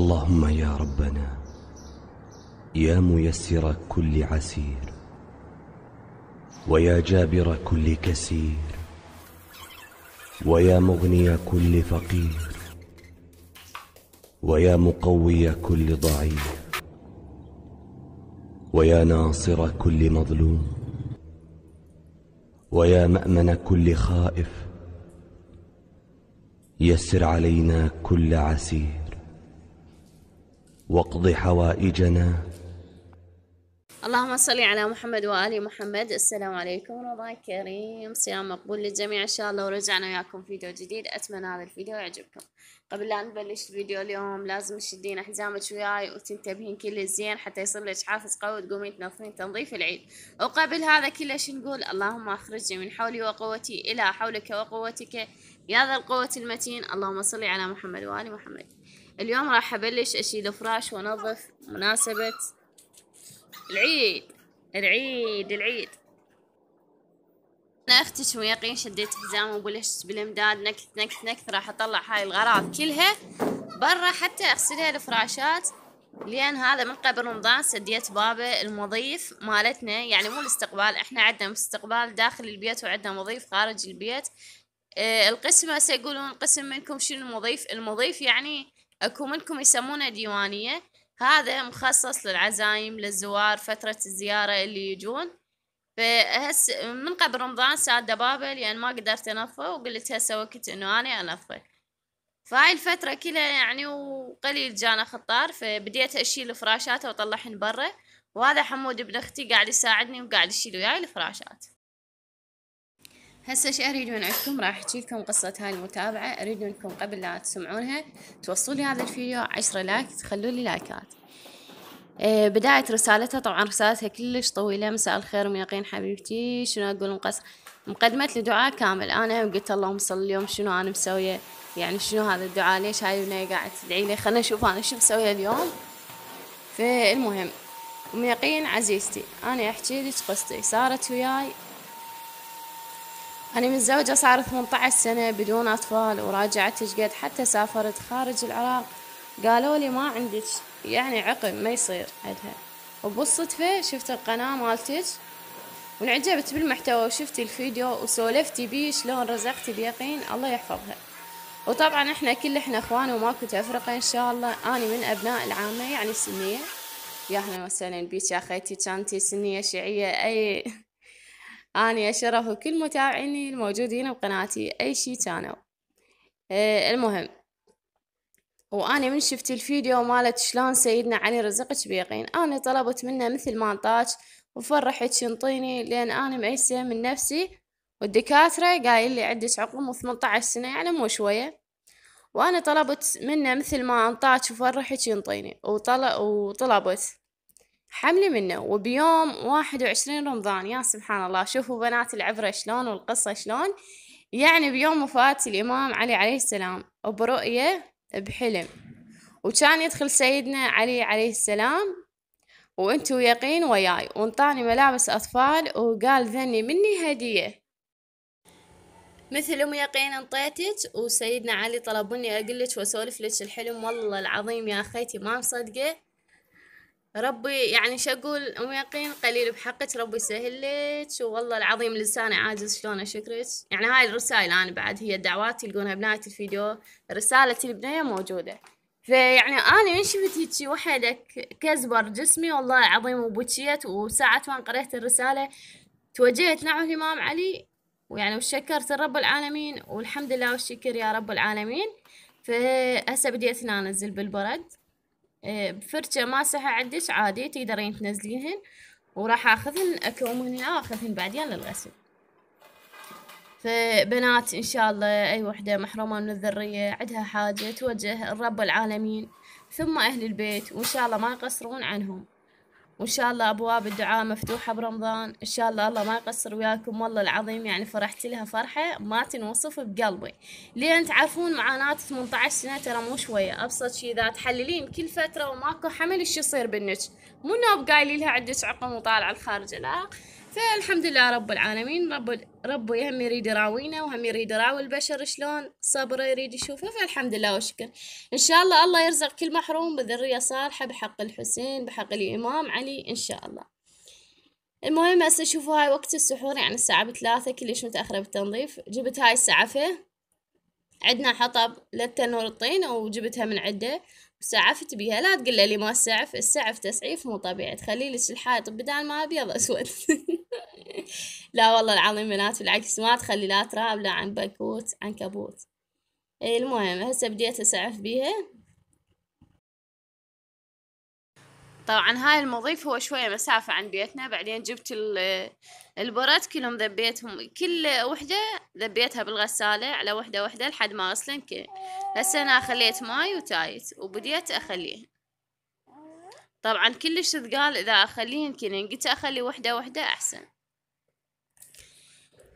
اللهم يا ربنا يا ميسر كل عسير ويا جابر كل كسير ويا مغني كل فقير ويا مقوي كل ضعيف ويا ناصر كل مظلوم ويا مامن كل خائف يسر علينا كل عسير واقض حوائجنا اللهم صل على محمد وآل محمد السلام عليكم رمضان كريم صيام مقبول للجميع إن شاء الله ورجعنا وياكم فيديو جديد أتمنى هذا الفيديو يعجبكم قبل لا نبلش الفيديو اليوم لازم تشدين حزامك وياي وتنتبهين كل الزين حتى يصير لك حافز قوي وتقومين تنظفين تنظيف العيد وقبل هذا كلش نقول اللهم أخرجني من حولي وقوتي إلى حولك وقوتك يا ذا القوة المتين اللهم صل على محمد وآل محمد اليوم راح أبلش أشيل فراش وأنظف مناسبة العيد العيد العيد أنا أختي شويقين شديت حزام وبلشت بالإمداد نكت نكت نكت راح أطلع هاي الغراض كلها برا حتى أغسلها الفراشات لأن هذا من قبل رمضان سديت بابه المضيف مالتنا يعني مو الاستقبال احنا عندنا مستقبال داخل البيت وعندنا مضيف خارج البيت آه، القسم هسه يقولون قسم منكم شنو المضيف المضيف يعني اكو منكم يسمونه ديوانية هذا مخصص للعزايم للزوار فترة الزيارة اللي يجون فهس من قبل رمضان ساد دبابة لأن ما قدرت أنظفه وقلت هسه وقت إنه أنا أنظفه فهاي الفترة كلها يعني وقليل جانا خطار فبديت أشيل فراشاته وأطلعهن برا وهذا حمود ابن أختي قاعد يساعدني وقاعد يشيل وياي الفراشات هسه شو اريد من عندكم راح احكي لكم قصة هاي المتابعة اريد منكم قبل لا تسمعونها توصلوا لي هذا الفيديو عشرة لايك تخلوا لي لايكات آه، بداية رسالتها طبعا رسالتها كلش طويلة مساء الخير من يقين حبيبتي شنو اقول مقص مقدمة لدعاء كامل انا قلت اللهم صل اليوم شنو انا مسوية يعني شنو هذا الدعاء ليش هاي البنية قاعدة تدعي لي خلنا نشوف انا شو مسوية اليوم فالمهم ام يقين عزيزتي انا احكي لك قصتي صارت وياي أنا متزوجة صار 18 سنة بدون أطفال وراجعت شقد حتى سافرت خارج العراق قالوا لي ما عندك يعني عقم ما يصير عندها وبالصدفة شفت القناة مالتك وانعجبت بالمحتوى وشفت الفيديو وسولفتي بيه شلون رزقتي بيقين الله يحفظها وطبعا احنا كل احنا اخوان وماكو تفرقة ان شاء الله انا من ابناء العامة يعني سنية يا اهلا وسهلا بيك يا اخيتي كانتي سنية شيعية اي أنا أشرف كل متابعيني الموجودين بقناتي أي شي تانو أه المهم وأنا من شفت الفيديو مالت شلون سيدنا علي رزقك بيقين أنا طلبت منه مثل ما انطاج وفرحت شنطيني لأن أنا مأيسة من نفسي والدكاترة قايل لي عندك عقم وثمنتعش سنة يعني مو شوية وأنا طلبت منه مثل ما انطاج وفرحت شنطيني وطلبت حملة منه وبيوم واحد وعشرين رمضان يا سبحان الله شوفوا بنات العبرة شلون والقصة شلون يعني بيوم وفاة الإمام علي عليه السلام وبرؤية بحلم وكان يدخل سيدنا علي عليه السلام وانتو يقين وياي وانطاني ملابس أطفال وقال ذني مني هدية مثل أم يقين انطيتك وسيدنا علي طلب مني أقلك وأسولف لك الحلم والله العظيم يا أخيتي ما مصدقة ربي يعني شو اقول ام يقين قليل بحقك ربي يسهل لك والله العظيم لساني عاجز شلون اشكرك يعني هاي الرسائل انا بعد هي الدعوات تلقونها بنهايه الفيديو رساله البنيه موجوده فيعني انا من شفت هيجي وحده كزبر جسمي والله العظيم وبكيت وساعة ما قريت الرسالة توجهت نعم الإمام علي ويعني وشكرت رب العالمين والحمد لله والشكر يا رب العالمين فهسه بديت انزل بالبرد إيه، بفرشة ماسحة عندك عادي تقدرين تنزليهن وراح اخذهن اكوم هنا واخذهن بعدين للغسل فبنات ان شاء الله اي وحدة محرومة من الذرية عندها حاجة توجه الرب العالمين ثم اهل البيت وان شاء الله ما يقصرون عنهم وان شاء الله ابواب الدعاء مفتوحه برمضان ان شاء الله الله ما يقصر وياكم والله العظيم يعني فرحت لها فرحه ما تنوصف بقلبي لان تعرفون معاناه 18 سنه ترى مو شويه ابسط شيء اذا تحللين كل فتره وماكو حمل ايش يصير بالنج مو انه بقايلي لها عندك عقم وطالعه الخارج لا فالحمد لله رب العالمين رب رب يهم يريد يراوينا وهم يريد يراوي البشر شلون صبره يريد يشوفه فالحمد لله وشكر ان شاء الله الله يرزق كل محروم بذريه صالحه بحق الحسين بحق الامام علي ان شاء الله المهم هسه شوفوا هاي وقت السحور يعني الساعة بثلاثة كلش متأخرة بالتنظيف جبت هاي السعفة عندنا حطب للتنور الطين وجبتها من عده وسعفت بيها لا تقول لي ما السعف السعف تسعيف مو طبيعي تخلي لي الحائط بدال ما ابيض اسود لا والله العظيم بنات بالعكس ما تخلي لا تراب لا عنبكوت عنكبوت المهم هسه بديت اسعف بيها طبعا هاي المضيف هو شوية مسافة عن بيتنا بعدين جبت البرات كلهم ذبيتهم كل وحدة ذبيتها بالغسالة على وحدة وحدة لحد ما غسلن كل هسه أنا خليت ماي وتايت وبديت أخليه طبعا كلش تقال إذا أخليهن كلن قلت أخلي وحدة وحدة أحسن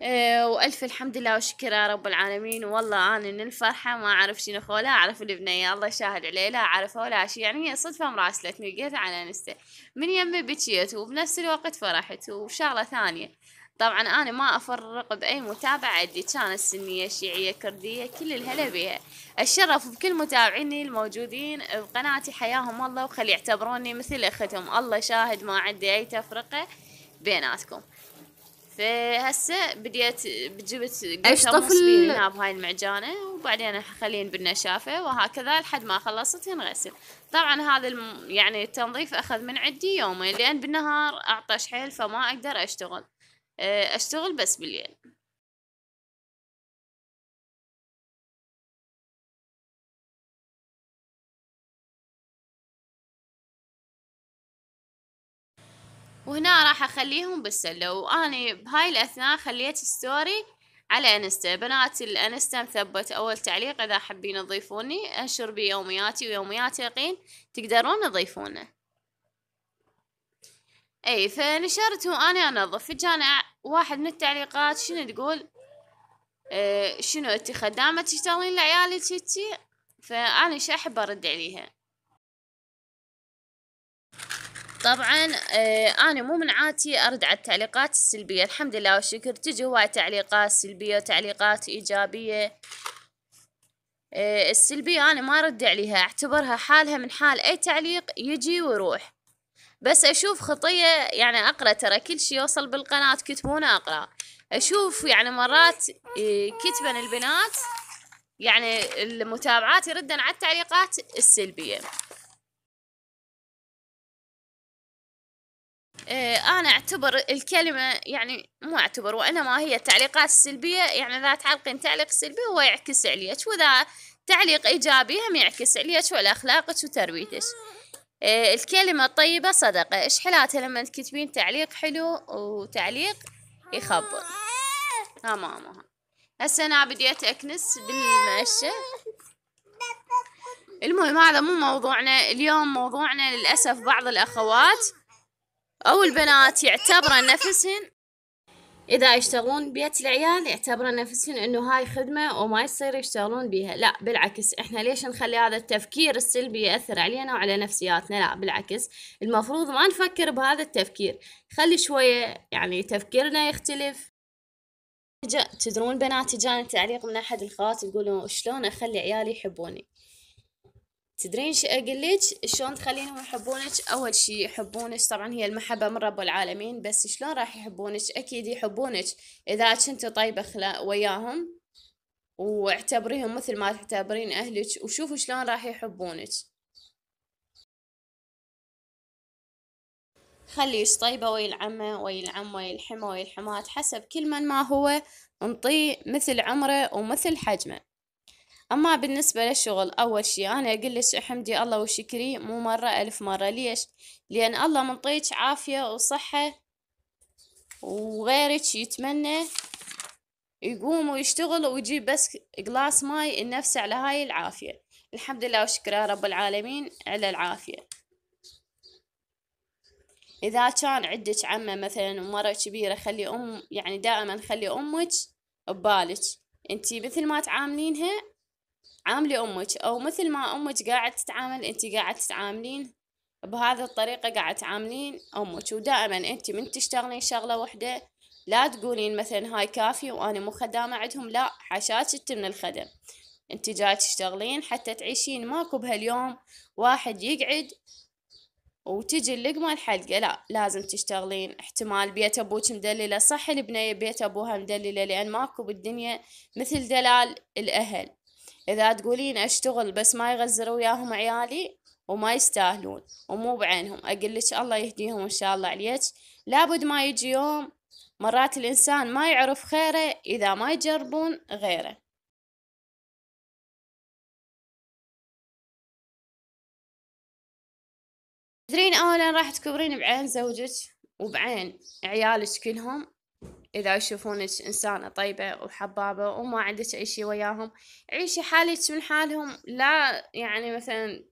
إيه، والف الحمد لله والشكر رب العالمين والله انا من الفرحه ما اعرف شنو خوله اعرف البنيه الله يشاهد عليها اعرفها ولا شيء يعني هي صدفه مراسلتني لقيتها على انستا من يمي بكيت وبنفس الوقت فرحت وشغله ثانيه طبعا انا ما افرق باي متابعه عندي كانت سنيه شيعيه كرديه كل الهلا بيها اتشرف بكل متابعيني الموجودين بقناتي حياهم الله وخلي يعتبروني مثل اختهم الله شاهد ما عندي اي تفرقه بيناتكم فهسه بديت جبت قلت طفل بهاي المعجانه وبعدين اخليهن بالنشافه وهكذا لحد ما خلصت ينغسل طبعا هذا الم... يعني التنظيف اخذ من عندي يومين لان بالنهار اعطش حيل فما اقدر اشتغل أه، اشتغل بس بالليل وهنا راح اخليهم بالسلة واني بهاي الاثناء خليت ستوري على انستا بنات الانستا مثبت اول تعليق اذا حابين تضيفوني انشر بي يومياتي ويوميات يقين تقدرون تضيفونه اي فنشرت وانا انظف فجانا واحد من التعليقات شنو تقول أه شنو انتي خدامة تشتغلين لعيالك انتي فانا ايش احب ارد عليها طبعا آه، انا مو من عادتي ارد على التعليقات السلبيه الحمد لله والشكر تجي هواي تعليقات سلبيه وتعليقات ايجابيه آه، السلبيه انا ما ارد عليها اعتبرها حالها من حال اي تعليق يجي ويروح بس اشوف خطيه يعني اقرا ترى كل شي يوصل بالقناه تكتبونه اقرا اشوف يعني مرات آه، كتبن البنات يعني المتابعات يردن على التعليقات السلبيه آه، انا اعتبر الكلمه يعني مو اعتبر وانما هي التعليقات السلبيه يعني إذا تعلقين تعليق سلبي هو يعكس عليك واذا تعليق ايجابي هم يعكس عليك وعلى اخلاقك وتربيتك آه، الكلمه الطيبه صدقه ايش حلاتها لما تكتبين تعليق حلو وتعليق يخبر ها آه، ماما هسه انا بديت اكنس بالمشة المهم هذا مو موضوعنا اليوم موضوعنا للاسف بعض الاخوات أو البنات يعتبرن نفسهن إذا يشتغلون بيت العيال يعتبرن نفسهن إنه هاي خدمة وما يصير يشتغلون بيها لا بالعكس إحنا ليش نخلي هذا التفكير السلبي يأثر علينا وعلى نفسياتنا لا بالعكس المفروض ما نفكر بهذا التفكير خلي شوية يعني تفكيرنا يختلف تدرون بناتي جاني تعليق من أحد الخوات يقولون شلون أخلي عيالي يحبوني تدرين شو اقول لك شلون تخلينهم يحبونك اول شيء يحبونك طبعا هي المحبه من رب العالمين بس شلون راح يحبونك اكيد يحبونك اذا كنت طيبه خلا وياهم واعتبريهم مثل ما تعتبرين اهلك وشوفوا شلون راح يحبونك خليش طيبة ويا العمة ويا العم ويا الحمى ويا الحمات حسب كل من ما هو انطيه مثل عمره ومثل حجمه أما بالنسبة للشغل أول شي أنا أقول لك حمدي الله وشكري مو مرة ألف مرة ليش لأن الله منطيك عافية وصحة وغيرك يتمنى يقوم ويشتغل ويجيب بس قلاص ماي لنفسه على هاي العافية الحمد لله وشكرا رب العالمين على العافية إذا كان عندك عمة مثلا ومرة كبيرة خلي أم يعني دائما خلي أمك ببالك انتي مثل ما تعاملينها عاملي امك او مثل ما امك قاعد تتعامل انت قاعد تتعاملين بهذه الطريقة قاعد تعاملين امك ودائما انت من تشتغلين شغلة وحدة لا تقولين مثلا هاي كافي وانا مو خدامة عندهم لا حشاش انت من الخدم انت جاي تشتغلين حتى تعيشين ماكو بهاليوم واحد يقعد وتجي اللقمة الحلقة لا لازم تشتغلين احتمال بيت أبوك مدللة صح البنية بيت أبوها مدللة لأن ماكو بالدنيا مثل دلال الأهل إذا تقولين أشتغل بس ما يغزروا وياهم عيالي وما يستاهلون ومو بعينهم أقول لك الله يهديهم إن شاء الله عليك لابد ما يجي يوم مرات الإنسان ما يعرف خيره إذا ما يجربون غيره تدرين أولا راح تكبرين بعين زوجك وبعين عيالك كلهم إذا يشوفونك إنسانة طيبة وحبابة وما عندك أي شي وياهم عيشي حالك من حالهم لا يعني مثلا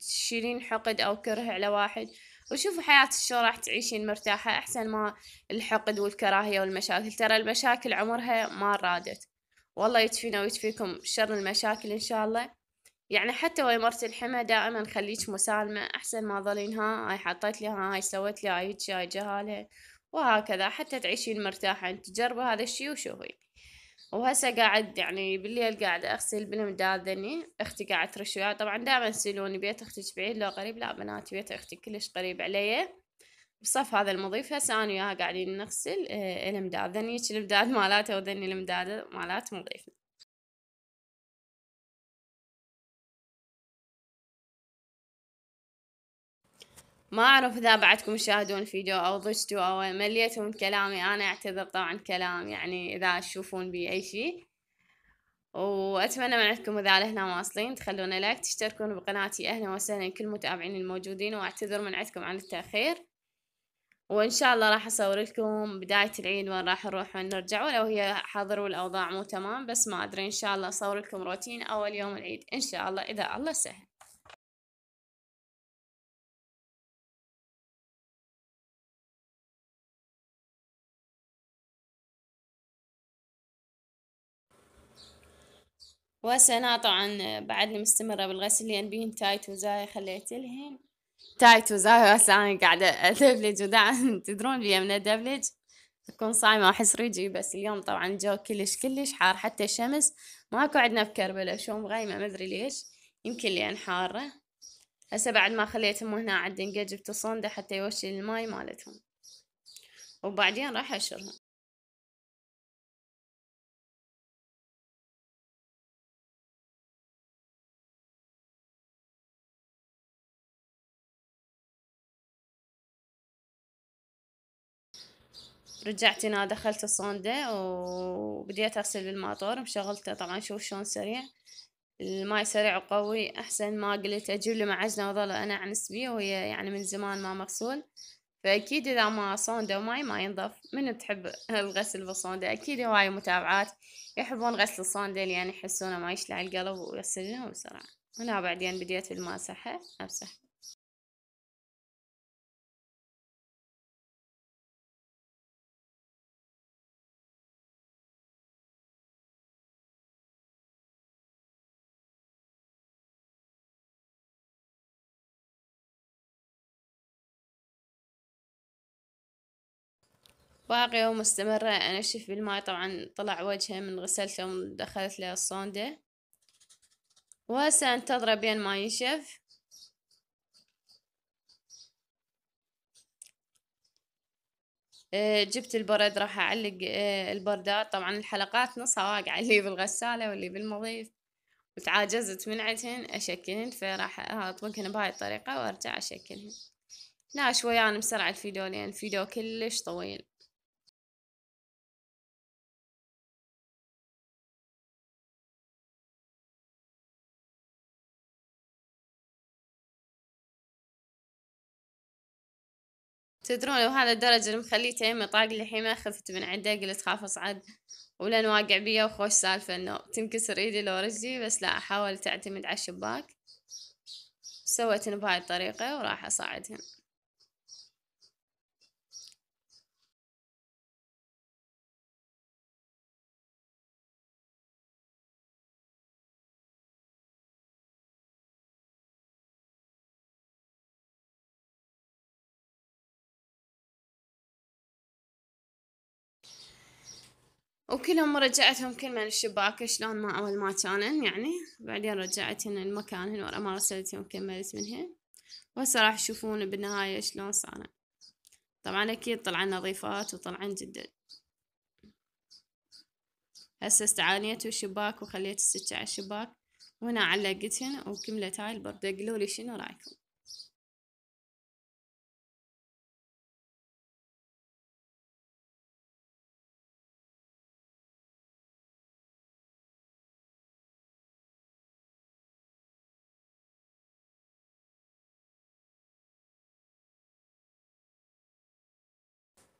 تشيلين حقد أو كره على واحد وشوفوا حياتك شو راح تعيشين مرتاحة أحسن ما الحقد والكراهية والمشاكل ترى المشاكل عمرها ما رادت والله يكفينا ويكفيكم شر المشاكل إن شاء الله يعني حتى ويا مرت الحمى دائما خليك مسالمة أحسن ما ظلين ها هاي حطيت لي ها هاي سويت لي هاي هاي جهالة وهكذا حتى تعيشين مرتاحة انت جربي هذا الشي وشوفي وهسه قاعد يعني بالليل قاعد اغسل بنهم داذني اختي قاعد ترش وياي طبعا دائما يسالوني بيت اختك بعيد لو قريب لا بناتي بيت اختي كلش قريب علي بصف هذا المضيف هسه انا وياها قاعدين نغسل المداد آه، ذني المداد مالاته وذني المداد مالات مضيفنا ما أعرف إذا بعدكم تشاهدون الفيديو أو ضجتوا أو مليتوا من كلامي أنا أعتذر طبعا كلام يعني إذا تشوفون بي أي شيء وأتمنى من عندكم إذا لهنا واصلين تخلونا لايك تشتركون بقناتي أهلا وسهلا كل متابعين الموجودين وأعتذر من عندكم عن التأخير وإن شاء الله راح أصور لكم بداية العيد وين راح نروح وين نرجع ولو هي حاضر والأوضاع مو تمام بس ما أدري إن شاء الله أصور لكم روتين أول يوم العيد إن شاء الله إذا الله سهل وهسه انا طبعا بعدني مستمرة بالغسل لان بين تايت وزاي خليت لهن تايت وزاي هسه انا قاعدة ادبلج ودعم تدرون بيا من ادبلج اكون صايمة احس ريجي بس اليوم طبعا الجو كلش كلش حار حتى الشمس ماكو عندنا كربلاء شو مغيمة ما ادري ليش يمكن لان حارة هسه بعد ما خليتهم هنا عدنقة جبت صندة حتى يوشي الماي مالتهم وبعدين راح اشرهم رجعت هنا دخلت الصندة وبديت أغسل الماطور مشغلته طبعا شوف شلون سريع الماي سريع وقوي أحسن ما قلت أجيب له معجنة وظل أنا أعنس بيه وهي يعني من زمان ما مغسول فأكيد إذا ما صندة وماي ما ينظف من تحب الغسل بالصندة أكيد هواي متابعات يحبون غسل الصندة لأن يحسونه ما يشلع القلب ويغسلونه بسرعة هنا بعدين بديت بالماسحة أمسح باقي ومستمرة أنشف بالماء طبعا طلع وجهه من غسلته ودخلت له الصوندة وهسه انتظره بين ما ينشف آه، جبت البرد راح أعلق آه، البردات طبعا الحلقات نصها واقعة اللي بالغسالة واللي بالمضيف وتعاجزت من عدهن أشكلهن فراح أطبقهن بهاي الطريقة وأرجع أشكلهن لا شويان يعني بسرعة الفيديو لأن الفيديو كلش طويل تدرون لو هذا الدرجة اللي مخليته يما طاق لحي ما خفت من عنده قلت خاف أصعد ولن واقع بيا وخوش سالفة إنه تنكسر إيدي لو رجلي بس لا أحاول تعتمد على الشباك سويت بهاي الطريقة وراح هنا وكلهم رجعتهم كل من الشباك شلون ما أول ما كانن يعني بعدين هنا المكان ورا ما غسلتهم كملت منهن وهسه راح تشوفون بالنهاية شلون صارن طبعا أكيد طلعن نظيفات وطلعن جدا هسه استعانيت الشباك وخليت السكة على الشباك وهنا علقتهن وكملت هاي البردة قلولي شنو رايكم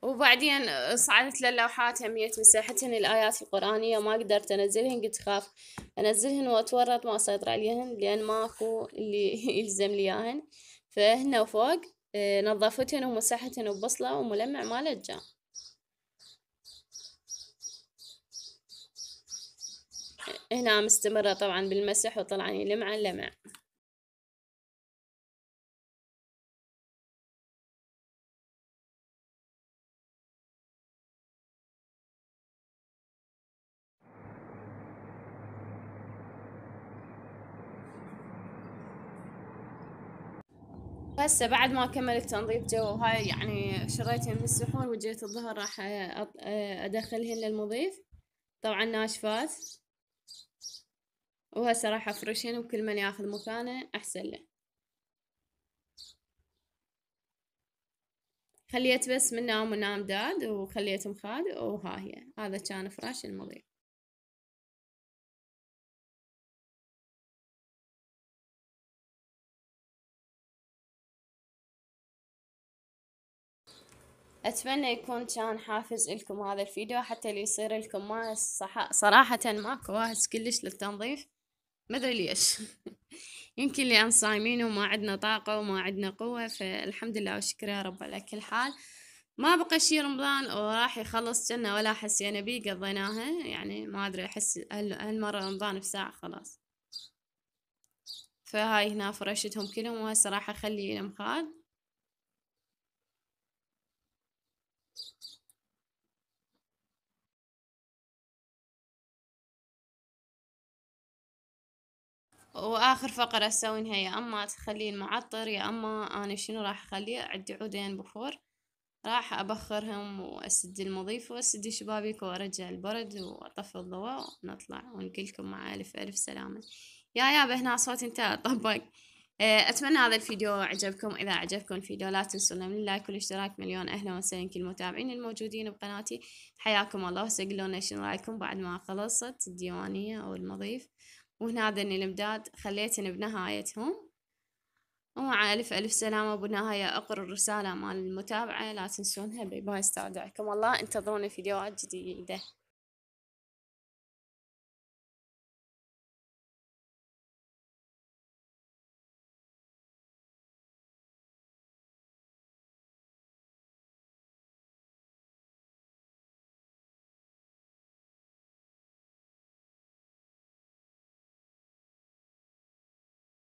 وبعدين آه، صعدت للوحات هميت مساحتهن الآيات القرآنية ما قدرت أنزلهن قلت خاف أنزلهن وأتورط ما أسيطر عليهن لأن ماكو اللي يلزم لي إياهن فهنا وفوق آه، نظفتهن ومسحتهن ببصلة وملمع ماله لجا هنا مستمرة طبعا بالمسح وطلعني يعني لمعه لمع هسه بعد ما كملت تنظيف جو وهاي يعني شريتهن من السحور وجيت الظهر راح ادخلهن للمضيف طبعا ناشفات وهسه راح افرشهن وكل من ياخذ مكانه احسن له خليت بس من نام ونام داد وخليت مخاد وها هي هذا كان فراش المضيف أتمنى يكون كان حافز لكم هذا الفيديو حتى اللي يصير لكم ما صراحة ماكو واهس كلش للتنظيف ما أدري ليش يمكن لأن صايمين وما عندنا طاقة وما عندنا قوة فالحمد لله وشكرا يا رب على كل حال ما بقى شي رمضان وراح يخلص جنة ولا حسينا يعني بيه قضيناها يعني ما أدري أحس هالمرة رمضان بساعة خلاص فهاي هنا فرشتهم كلهم وهاي صراحة خلي المخاد واخر فقرة اسوينها يا اما تخليه المعطر يا اما انا شنو راح اخليه عندي عودين بخور راح ابخرهم واسد المضيف واسد شبابيك وارجع البرد واطفي الضوء ونطلع ونقلكم مع الف الف سلامة يا يابا هنا صوت انتهى طبق آه، اتمنى هذا الفيديو عجبكم اذا عجبكم الفيديو لا تنسوا من اللايك والاشتراك مليون اهلا وسهلا كل المتابعين الموجودين بقناتي حياكم الله وسجلونا شنو رايكم بعد ما خلصت الديوانيه او المضيف وهنا ذني الامداد خليتني بنهايتهم ومع ألف ألف سلامة بنهاية أقر الرسالة مال المتابعة لا تنسونها باي باي استودعكم الله انتظروني فيديوهات جديدة